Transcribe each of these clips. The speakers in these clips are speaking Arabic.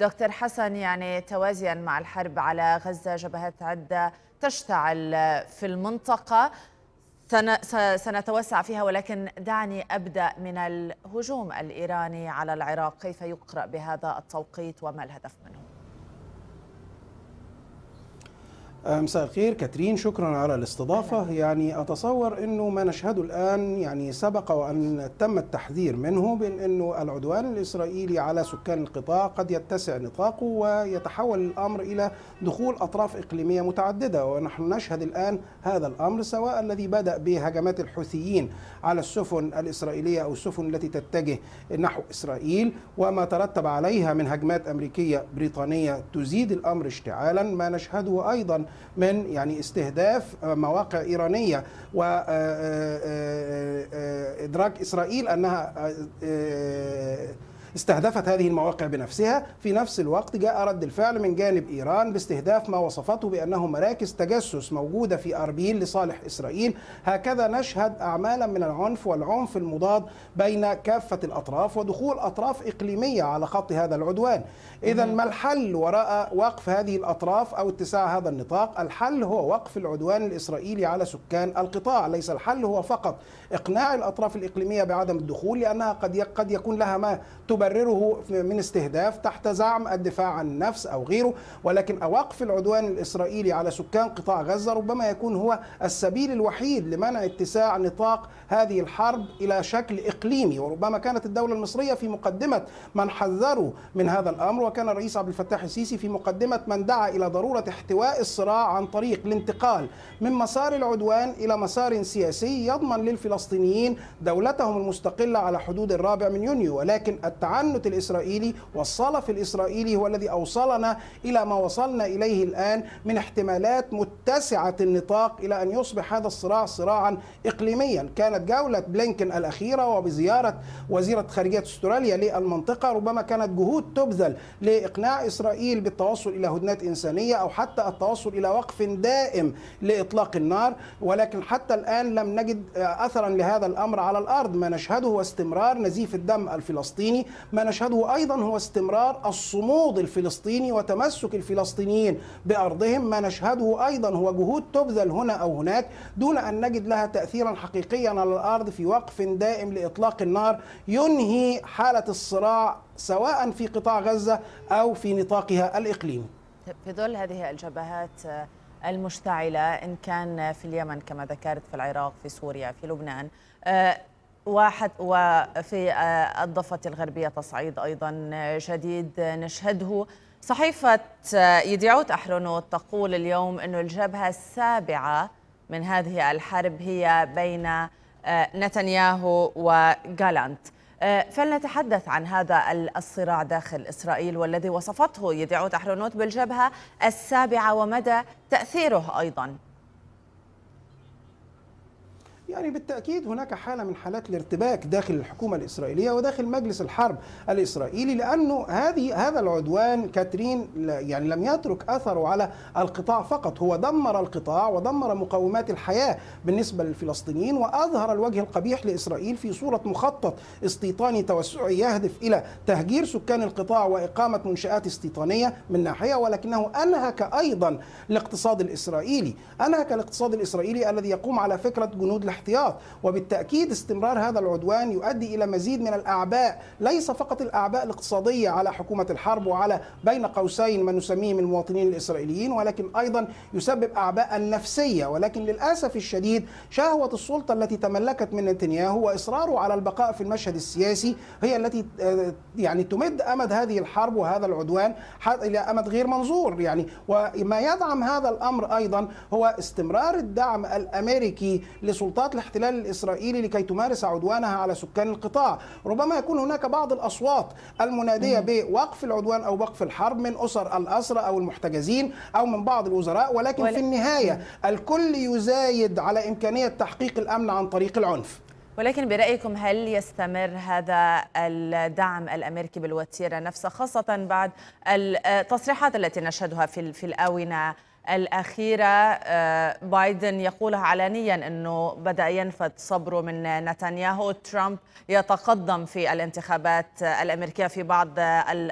دكتور حسن يعني توازيا مع الحرب على غزة جبهات عدة تشتعل في المنطقة سنتوسع فيها ولكن دعني أبدأ من الهجوم الإيراني على العراق كيف يقرأ بهذا التوقيت وما الهدف منه؟ آه، مساء الخير كاترين شكرا على الاستضافة يعني أتصور أنه ما نشهده الآن يعني سبق وأن تم التحذير منه من أنه العدوان الإسرائيلي على سكان القطاع قد يتسع نطاقه ويتحول الأمر إلى دخول أطراف إقليمية متعددة ونحن نشهد الآن هذا الأمر سواء الذي بدأ بهجمات الحوثيين على السفن الإسرائيلية أو السفن التي تتجه نحو إسرائيل وما ترتب عليها من هجمات أمريكية بريطانية تزيد الأمر اشتعالا ما نشهده أيضا من يعني استهداف مواقع إيرانية وإدراك آه، آه، آه، إسرائيل أنها استهدفت هذه المواقع بنفسها في نفس الوقت جاء رد الفعل من جانب إيران باستهداف ما وصفته بأنه مراكز تجسس موجودة في أربيل لصالح إسرائيل هكذا نشهد أعمالا من العنف والعنف المضاد بين كافة الأطراف ودخول أطراف إقليمية على خط هذا العدوان إذا ما الحل وراء وقف هذه الأطراف أو اتساع هذا النطاق الحل هو وقف العدوان الإسرائيلي على سكان القطاع ليس الحل هو فقط إقناع الأطراف الإقليمية بعدم الدخول لأنها قد قد يكون لها ما تب تبرره من استهداف تحت زعم الدفاع عن النفس أو غيره ولكن أوقف العدوان الإسرائيلي على سكان قطاع غزة ربما يكون هو السبيل الوحيد لمنع اتساع نطاق هذه الحرب إلى شكل إقليمي وربما كانت الدولة المصرية في مقدمة من حذروا من هذا الأمر وكان الرئيس عبد الفتاح السيسي في مقدمة من دعا إلى ضرورة احتواء الصراع عن طريق الانتقال من مسار العدوان إلى مسار سياسي يضمن للفلسطينيين دولتهم المستقلة على حدود الرابع من يونيو ولكن التعامل التعنت الإسرائيلي والصلف الإسرائيلي هو الذي أوصلنا إلى ما وصلنا إليه الآن من احتمالات متسعة النطاق إلى أن يصبح هذا الصراع صراعا إقليميا كانت جولة بلينكن الأخيرة وبزيارة وزيرة خارجية استراليا للمنطقة ربما كانت جهود تبذل لإقناع إسرائيل بالتوصل إلى هدنات إنسانية أو حتى التوصل إلى وقف دائم لإطلاق النار ولكن حتى الآن لم نجد آه، أثرا لهذا الأمر على الأرض ما نشهده هو استمرار نزيف الدم الفلسطيني ما نشهده أيضا هو استمرار الصمود الفلسطيني وتمسك الفلسطينيين بأرضهم ما نشهده أيضا هو جهود تبذل هنا أو هناك دون أن نجد لها تأثيرا حقيقيا على الأرض في وقف دائم لإطلاق النار ينهي حالة الصراع سواء في قطاع غزة أو في نطاقها الإقليمي في ظل هذه الجبهات المشتعلة إن كان في اليمن كما ذكرت في العراق في سوريا في لبنان وفي آه، الضفة الغربية تصعيد أيضا شديد نشهده صحيفة آه، يديعوت أحرنوت تقول اليوم أن الجبهة السابعة من هذه الحرب هي بين آه، نتنياهو وغالانت فلنتحدث عن هذا الصراع داخل إسرائيل والذي وصفته يديعوت أحرنوت بالجبهة السابعة ومدى تأثيره أيضاً يعني بالتأكيد هناك حالة من حالات الارتباك داخل الحكومة الإسرائيلية وداخل مجلس الحرب الإسرائيلي لأنه هذه هذا العدوان كاترين يعني لم يترك أثره على القطاع فقط هو دمر القطاع ودمر مقومات الحياة بالنسبة للفلسطينيين وأظهر الوجه القبيح لإسرائيل في صورة مخطط استيطاني توسعي يهدف إلى تهجير سكان القطاع وإقامة منشآت استيطانية من ناحية ولكنه أنهك أيضا الاقتصاد الإسرائيلي أنهك الاقتصاد الإسرائيلي الذي يقوم على فكرة جنود الاحتياط وبالتأكيد استمرار هذا العدوان يؤدي إلى مزيد من الأعباء ليس فقط الأعباء الاقتصادية على حكومة الحرب وعلى بين قوسين ما نسميه من المواطنين الإسرائيليين ولكن أيضا يسبب أعباء النفسية ولكن للأسف الشديد شهوة السلطة التي تملكت من نتنياهو وإصراره على البقاء في المشهد السياسي هي التي آه، يعني تمد أمد هذه الحرب وهذا العدوان إلى أمد غير منظور يعني وما يدعم هذا الأمر أيضا هو استمرار الدعم الأمريكي لسلطات قوات الاحتلال الإسرائيلي لكي تمارس عدوانها على سكان القطاع ربما يكون هناك بعض الأصوات المنادية بوقف العدوان أو وقف الحرب من أسر الأسرى أو المحتجزين أو من بعض الوزراء ولكن في النهاية الكل يزايد على إمكانية تحقيق الأمن عن طريق العنف ولكن برأيكم هل يستمر هذا الدعم الأمريكي بالوتيرة نفسه خاصة بعد التصريحات آه، التي نشهدها في الآونة الأخيرة آه، بايدن يقولها علانيا أنه بدأ ينفد صبره من نتنياهو ترامب يتقدم في الانتخابات الأمريكية في بعض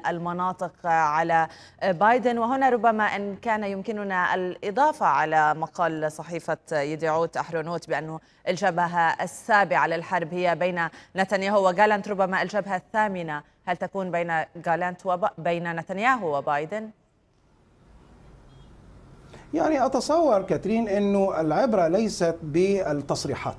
المناطق على بايدن وهنا ربما أن كان يمكننا الإضافة على مقال صحيفة يديعوت أحرونوت بأنه الجبهة السابعة للحرب هي بين نتنياهو وجالنت ربما الجبهة الثامنة هل تكون بين جالنت وبين نتنياهو وبايدن؟ يعني أتصور كاترين أنه العبرة ليست بالتصريحات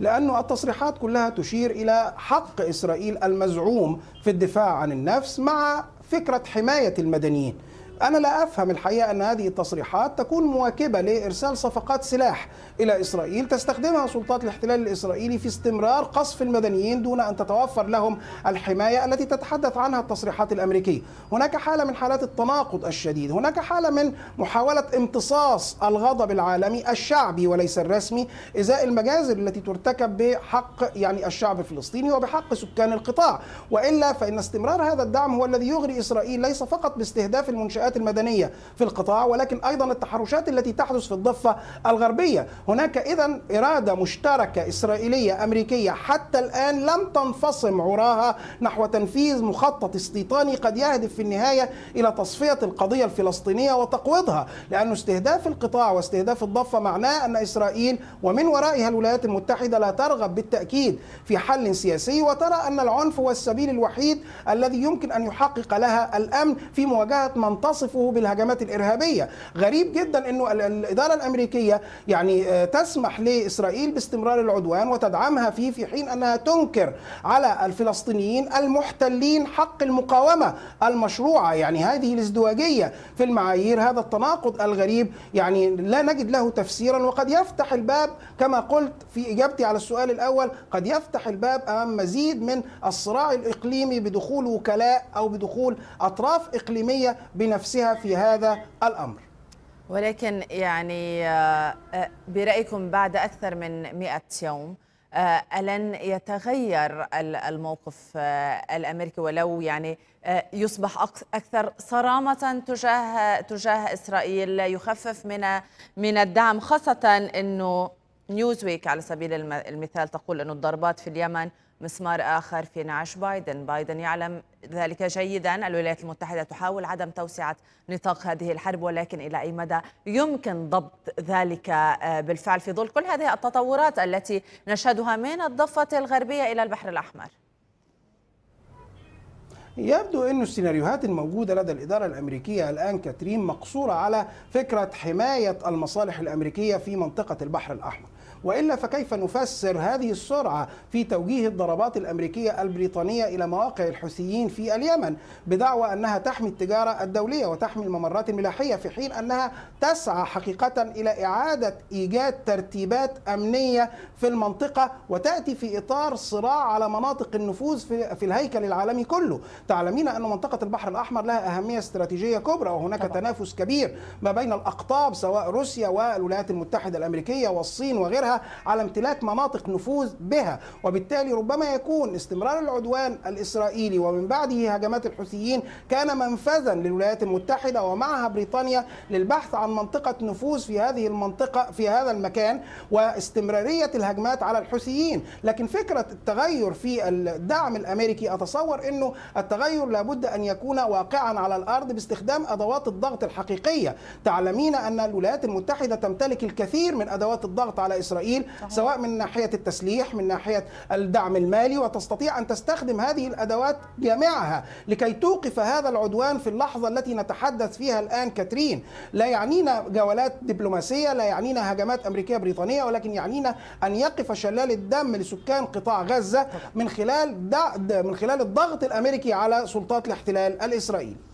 لأن التصريحات كلها تشير إلى حق إسرائيل المزعوم في الدفاع عن النفس مع فكرة حماية المدنيين أنا لا أفهم الحقيقة أن هذه التصريحات تكون مواكبة لإرسال صفقات سلاح إلى إسرائيل تستخدمها سلطات الاحتلال الإسرائيلي في استمرار قصف المدنيين دون أن تتوفر لهم الحماية التي تتحدث عنها التصريحات الأمريكية هناك حالة من حالات التناقض الشديد هناك حالة من محاولة امتصاص الغضب العالمي الشعبي وليس الرسمي إزاء المجازر التي ترتكب بحق يعني الشعب الفلسطيني وبحق سكان القطاع وإلا فإن استمرار هذا الدعم هو الذي يغري إسرائيل ليس فقط باستهداف المنشآت التحرشات المدنيه في القطاع ولكن ايضا التحرشات التي تحدث في الضفه الغربيه هناك اذا اراده مشتركه اسرائيليه امريكيه حتى الان لم تنفصم عراها نحو تنفيذ مخطط استيطاني قد يهدف في النهايه الى تصفيه القضيه الفلسطينيه وتقويضها لان استهداف القطاع واستهداف الضفه معناه ان اسرائيل ومن ورائها الولايات المتحده لا ترغب بالتاكيد في حل سياسي وترى ان العنف هو السبيل الوحيد الذي يمكن ان يحقق لها الامن في مواجهه من تصل تصفه بالهجمات الارهابيه غريب جدا انه الاداره الامريكيه يعني آه، تسمح لاسرائيل باستمرار العدوان وتدعمها فيه في حين انها تنكر على الفلسطينيين المحتلين حق المقاومه المشروعه يعني هذه الازدواجيه في المعايير هذا التناقض الغريب يعني لا نجد له تفسيرا وقد يفتح الباب كما قلت في اجابتي على السؤال الاول قد يفتح الباب امام مزيد من الصراع الاقليمي بدخول وكلاء او بدخول اطراف اقليميه بنفسها نفسها في هذا الأمر ولكن يعني آه، آه، برأيكم بعد أكثر من 100 يوم آه، ألن يتغير الموقف الأمريكي ولو يعني يصبح أكثر صرامة تجاه تجاه إسرائيل يخفف من من الدعم خاصة أنه نيوزويك على سبيل المثال تقول أن الضربات في اليمن مسمار آخر في نعش بايدن بايدن يعلم ذلك جيدا الولايات المتحدة تحاول عدم توسعة نطاق هذه الحرب ولكن إلى أي مدى يمكن ضبط ذلك آه، بالفعل في ظل كل هذه التطورات التي نشهدها من الضفة الغربية إلى البحر الأحمر يبدو أن السيناريوهات الموجودة لدى الإدارة الأمريكية الآن كاترين مقصورة على فكرة حماية المصالح الأمريكية في منطقة البحر الأحمر وإلا فكيف نفسر هذه السرعة في توجيه الضربات الأمريكية البريطانية إلى مواقع الحوثيين في اليمن بدعوى أنها تحمي التجارة الدولية وتحمي الممرات الملاحية في حين أنها تسعى حقيقة إلى إعادة إيجاد ترتيبات أمنية في المنطقة وتأتي في إطار صراع على مناطق النفوذ في الهيكل العالمي كله تعلمين أن منطقة البحر الأحمر لها أهمية استراتيجية كبرى وهناك طبعا. تنافس كبير ما بين الأقطاب سواء روسيا والولايات المتحدة الأمريكية والصين وغيرها على امتلاك مناطق نفوذ بها وبالتالي ربما يكون استمرار العدوان الإسرائيلي ومن بعده هجمات الحوثيين كان منفذا للولايات المتحدة ومعها بريطانيا للبحث عن منطقة نفوذ في هذه المنطقة في هذا المكان واستمرارية الهجمات على الحوثيين لكن فكرة التغير في الدعم الأمريكي أتصور أنه التغير لابد أن يكون واقعا على الأرض باستخدام أدوات الضغط الحقيقية تعلمين أن الولايات المتحدة تمتلك الكثير من أدوات الضغط على إسرائيل اسرائيل سواء من ناحيه التسليح من ناحيه الدعم المالي وتستطيع ان تستخدم هذه الادوات جميعها لكي توقف هذا العدوان في اللحظه التي نتحدث فيها الان كاترين لا يعنينا جولات دبلوماسيه لا يعنينا هجمات امريكيه بريطانيه ولكن يعنينا ان يقف شلال الدم لسكان قطاع غزه من خلال من خلال الضغط الامريكي على سلطات الاحتلال الاسرائيلي